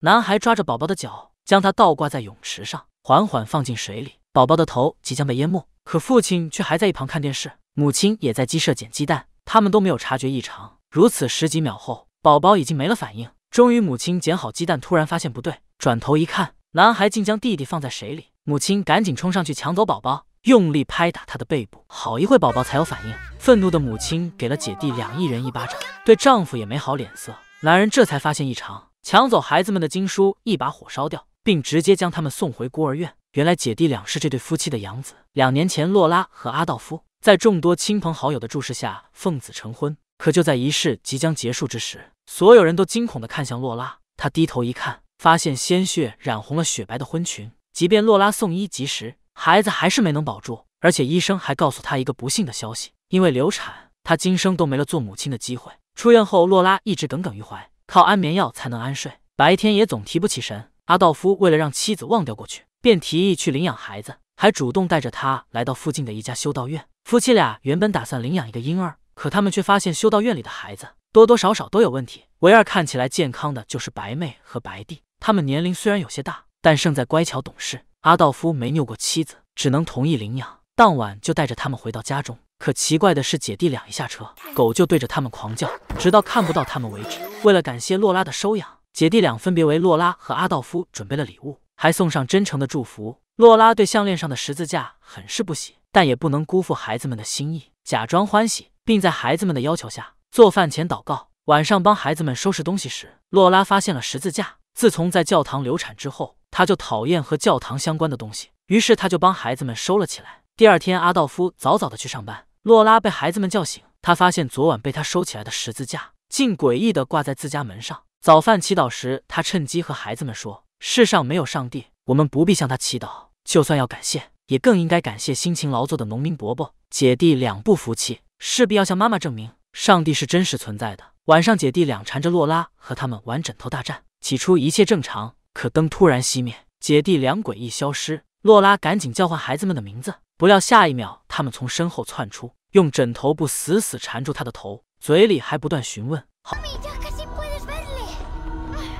男孩抓着宝宝的脚，将他倒挂在泳池上，缓缓放进水里。宝宝的头即将被淹没，可父亲却还在一旁看电视，母亲也在鸡舍捡鸡蛋，他们都没有察觉异常。如此十几秒后，宝宝已经没了反应。终于，母亲捡好鸡蛋，突然发现不对，转头一看，男孩竟将弟弟放在水里。母亲赶紧冲上去抢走宝宝，用力拍打他的背部，好一会宝宝才有反应。愤怒的母亲给了姐弟两亿人一巴掌，对丈夫也没好脸色。男人这才发现异常。抢走孩子们的经书，一把火烧掉，并直接将他们送回孤儿院。原来姐弟两是这对夫妻的养子。两年前，洛拉和阿道夫在众多亲朋好友的注视下奉子成婚。可就在仪式即将结束之时，所有人都惊恐的看向洛拉。她低头一看，发现鲜血染红了雪白的婚裙。即便洛拉送医及时，孩子还是没能保住。而且医生还告诉她一个不幸的消息：因为流产，她今生都没了做母亲的机会。出院后，洛拉一直耿耿于怀。靠安眠药才能安睡，白天也总提不起神。阿道夫为了让妻子忘掉过去，便提议去领养孩子，还主动带着他来到附近的一家修道院。夫妻俩原本打算领养一个婴儿，可他们却发现修道院里的孩子多多少少都有问题，唯二看起来健康的就是白妹和白弟。他们年龄虽然有些大，但胜在乖巧懂事。阿道夫没拗过妻子，只能同意领养，当晚就带着他们回到家中。可奇怪的是，姐弟俩一下车，狗就对着他们狂叫，直到看不到他们为止。为了感谢洛拉的收养，姐弟俩分别为洛拉和阿道夫准备了礼物，还送上真诚的祝福。洛拉对项链上的十字架很是不喜，但也不能辜负孩子们的心意，假装欢喜，并在孩子们的要求下做饭前祷告。晚上帮孩子们收拾东西时，洛拉发现了十字架。自从在教堂流产之后，他就讨厌和教堂相关的东西，于是他就帮孩子们收了起来。第二天，阿道夫早早的去上班。洛拉被孩子们叫醒，她发现昨晚被她收起来的十字架竟诡异地挂在自家门上。早饭祈祷时，她趁机和孩子们说：“世上没有上帝，我们不必向他祈祷。就算要感谢，也更应该感谢辛勤劳作的农民伯伯。”姐弟两不服气，势必要向妈妈证明上帝是真实存在的。晚上，姐弟俩缠着洛拉和他们玩枕头大战。起初一切正常，可灯突然熄灭，姐弟两诡异消失。洛拉赶紧叫唤孩子们的名字，不料下一秒他们从身后窜出。用枕头布死死缠住他的头，嘴里还不断询问。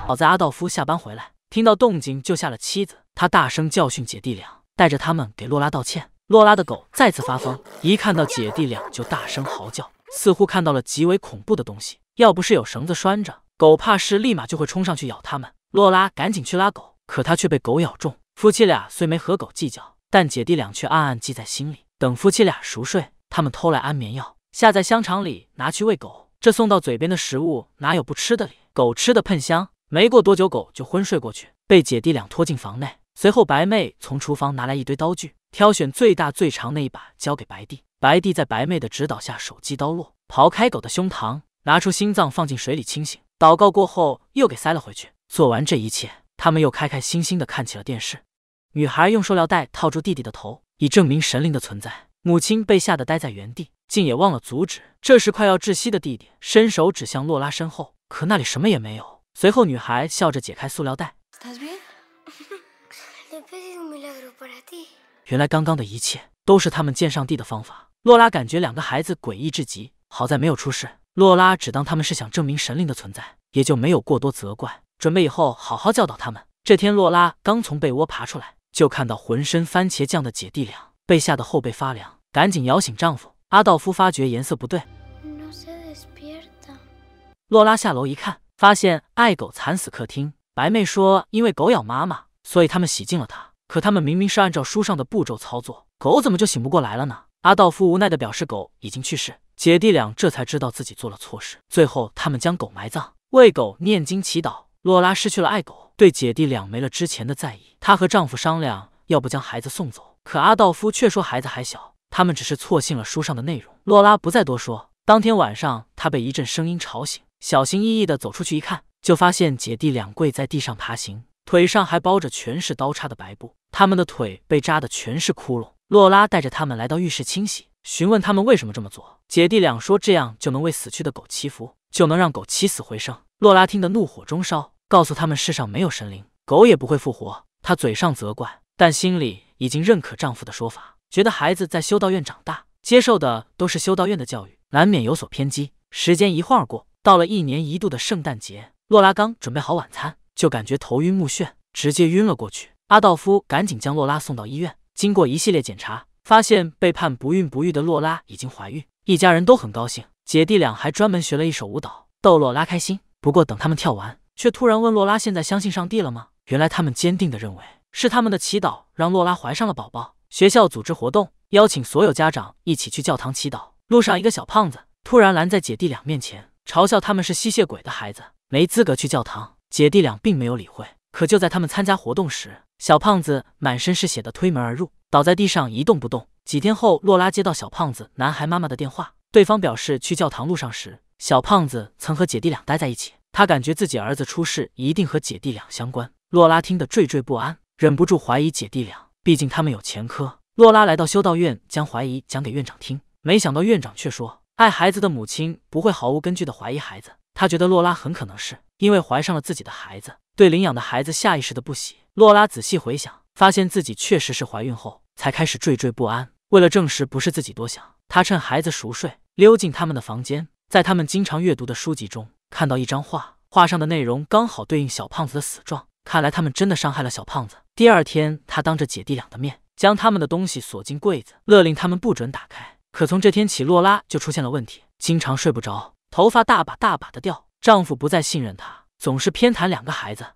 好在阿道夫下班回来，听到动静救下了妻子。他大声教训姐弟俩，带着他们给洛拉道歉。洛拉的狗再次发疯，一看到姐弟俩就大声嚎叫，似乎看到了极为恐怖的东西。要不是有绳子拴着，狗怕是立马就会冲上去咬他们。洛拉赶紧去拉狗，可他却被狗咬中。夫妻俩虽没和狗计较，但姐弟俩却暗暗记在心里。等夫妻俩熟睡。他们偷来安眠药，下在香肠里，拿去喂狗。这送到嘴边的食物，哪有不吃的理？狗吃的喷香，没过多久，狗就昏睡过去，被姐弟俩拖进房内。随后，白妹从厨房拿来一堆刀具，挑选最大最长那一把，交给白帝。白帝在白妹的指导下，手起刀落，刨开狗的胸膛，拿出心脏放进水里清醒。祷告过后，又给塞了回去。做完这一切，他们又开开心心的看起了电视。女孩用塑料袋套住弟弟的头，以证明神灵的存在。母亲被吓得呆在原地，竟也忘了阻止。这时，快要窒息的弟弟伸手指向洛拉身后，可那里什么也没有。随后，女孩笑着解开塑料袋。原来，刚刚的一切都是他们见上帝的方法。洛拉感觉两个孩子诡异至极，好在没有出事。洛拉只当他们是想证明神灵的存在，也就没有过多责怪，准备以后好好教导他们。这天，洛拉刚从被窝爬出来，就看到浑身番茄酱的姐弟俩，被吓得后背发凉。赶紧摇醒丈夫阿道夫，发觉颜色不对。洛拉下楼一看，发现爱狗惨死客厅。白妹说，因为狗咬妈妈，所以他们洗净了它。可他们明明是按照书上的步骤操作，狗怎么就醒不过来了呢？阿道夫无奈的表示，狗已经去世。姐弟俩这才知道自己做了错事。最后，他们将狗埋葬，为狗念经祈祷。洛拉失去了爱狗，对姐弟俩没了之前的在意。她和丈夫商量，要不将孩子送走。可阿道夫却说，孩子还小。他们只是错信了书上的内容。洛拉不再多说。当天晚上，她被一阵声音吵醒，小心翼翼的走出去一看，就发现姐弟两跪在地上爬行，腿上还包着全是刀叉的白布，他们的腿被扎的全是窟窿。洛拉带着他们来到浴室清洗，询问他们为什么这么做。姐弟俩说这样就能为死去的狗祈福，就能让狗起死回生。洛拉听得怒火中烧，告诉他们世上没有神灵，狗也不会复活。她嘴上责怪，但心里已经认可丈夫的说法。觉得孩子在修道院长大，接受的都是修道院的教育，难免有所偏激。时间一晃而过，到了一年一度的圣诞节，洛拉刚准备好晚餐，就感觉头晕目眩，直接晕了过去。阿道夫赶紧将洛拉送到医院，经过一系列检查，发现被判不孕不育的洛拉已经怀孕，一家人都很高兴。姐弟俩还专门学了一首舞蹈，逗洛拉开心。不过等他们跳完，却突然问洛拉：“现在相信上帝了吗？”原来他们坚定地认为，是他们的祈祷让洛拉怀上了宝宝。学校组织活动，邀请所有家长一起去教堂祈祷。路上，一个小胖子突然拦在姐弟俩面前，嘲笑他们是吸血鬼的孩子，没资格去教堂。姐弟俩并没有理会。可就在他们参加活动时，小胖子满身是血的推门而入，倒在地上一动不动。几天后，洛拉接到小胖子男孩妈妈的电话，对方表示去教堂路上时，小胖子曾和姐弟俩待在一起。他感觉自己儿子出事一定和姐弟俩相关。洛拉听得惴惴不安，忍不住怀疑姐弟俩。毕竟他们有前科。洛拉来到修道院，将怀疑讲给院长听。没想到院长却说：“爱孩子的母亲不会毫无根据的怀疑孩子。”他觉得洛拉很可能是因为怀上了自己的孩子，对领养的孩子下意识的不喜。洛拉仔细回想，发现自己确实是怀孕后才开始惴惴不安。为了证实不是自己多想，她趁孩子熟睡，溜进他们的房间，在他们经常阅读的书籍中看到一张画，画上的内容刚好对应小胖子的死状。看来他们真的伤害了小胖子。第二天，他当着姐弟俩的面将他们的东西锁进柜子，勒令他们不准打开。可从这天起，洛拉就出现了问题，经常睡不着，头发大把大把的掉。丈夫不再信任她，总是偏袒两个孩子。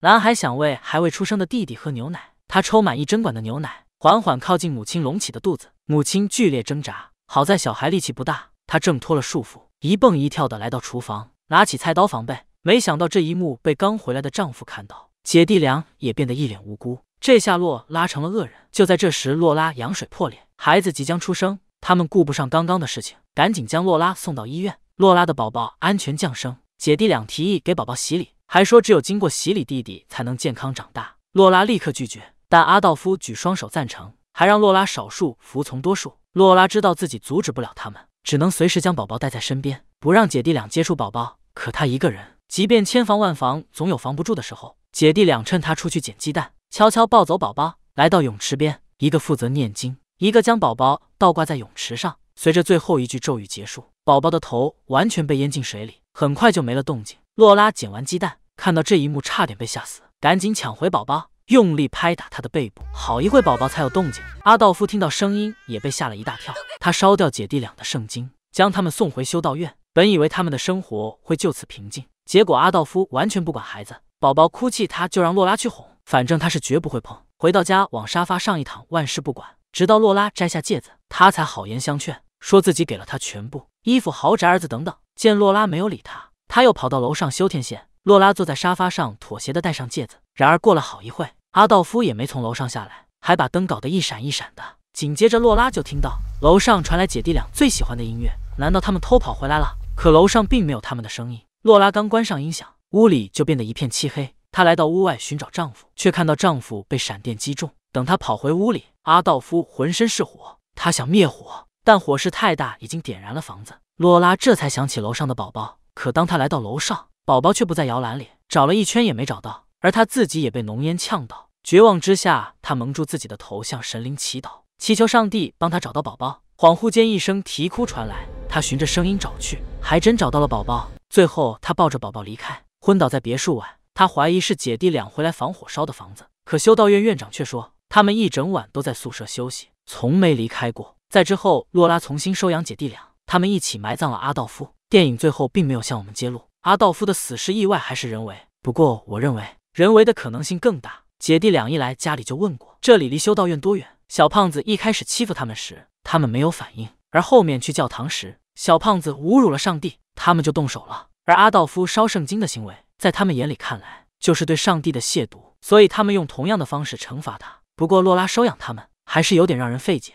男孩想喂还未出生的弟弟喝牛奶，他抽满一针管的牛奶，缓缓靠近母亲隆起的肚子。母亲剧烈挣扎，好在小孩力气不大，他挣脱了束缚，一蹦一跳的来到厨房，拿起菜刀防备。没想到这一幕被刚回来的丈夫看到。姐弟俩也变得一脸无辜，这下洛拉成了恶人。就在这时，洛拉羊水破裂，孩子即将出生。他们顾不上刚刚的事情，赶紧将洛拉送到医院。洛拉的宝宝安全降生，姐弟俩提议给宝宝洗礼，还说只有经过洗礼，弟弟才能健康长大。洛拉立刻拒绝，但阿道夫举双手赞成，还让洛拉少数服从多数。洛拉知道自己阻止不了他们，只能随时将宝宝带在身边，不让姐弟俩接触宝宝。可他一个人，即便千防万防，总有防不住的时候。姐弟俩趁他出去捡鸡蛋，悄悄抱走宝宝，来到泳池边，一个负责念经，一个将宝宝倒挂在泳池上。随着最后一句咒语结束，宝宝的头完全被淹进水里，很快就没了动静。洛拉捡完鸡蛋，看到这一幕差点被吓死，赶紧抢回宝宝，用力拍打他的背部，好一会宝宝才有动静。阿道夫听到声音也被吓了一大跳，他烧掉姐弟俩的圣经，将他们送回修道院。本以为他们的生活会就此平静，结果阿道夫完全不管孩子。宝宝哭泣，他就让洛拉去哄，反正他是绝不会碰。回到家，往沙发上一躺，万事不管，直到洛拉摘下戒指，他才好言相劝，说自己给了他全部衣服、豪宅、儿子等等。见洛拉没有理他，他又跑到楼上修天线。洛拉坐在沙发上，妥协的戴上戒指。然而过了好一会，阿道夫也没从楼上下来，还把灯搞得一闪一闪的。紧接着，洛拉就听到楼上传来姐弟俩最喜欢的音乐，难道他们偷跑回来了？可楼上并没有他们的声音。洛拉刚关上音响。屋里就变得一片漆黑，她来到屋外寻找丈夫，却看到丈夫被闪电击中。等她跑回屋里，阿道夫浑身是火，他想灭火，但火势太大，已经点燃了房子。洛拉这才想起楼上的宝宝，可当她来到楼上，宝宝却不在摇篮里，找了一圈也没找到，而她自己也被浓烟呛到。绝望之下，她蒙住自己的头，向神灵祈祷，祈求上帝帮她找到宝宝。恍惚间，一声啼哭传来，她循着声音找去，还真找到了宝宝。最后，她抱着宝宝离开。昏倒在别墅外，他怀疑是姐弟俩回来防火烧的房子。可修道院院长却说，他们一整晚都在宿舍休息，从没离开过。在之后，洛拉重新收养姐弟俩，他们一起埋葬了阿道夫。电影最后并没有向我们揭露阿道夫的死是意外还是人为，不过我认为人为的可能性更大。姐弟俩一来家里就问过这里离修道院多远。小胖子一开始欺负他们时，他们没有反应，而后面去教堂时，小胖子侮辱了上帝，他们就动手了。而阿道夫烧圣经的行为，在他们眼里看来就是对上帝的亵渎，所以他们用同样的方式惩罚他。不过，洛拉收养他们还是有点让人费解。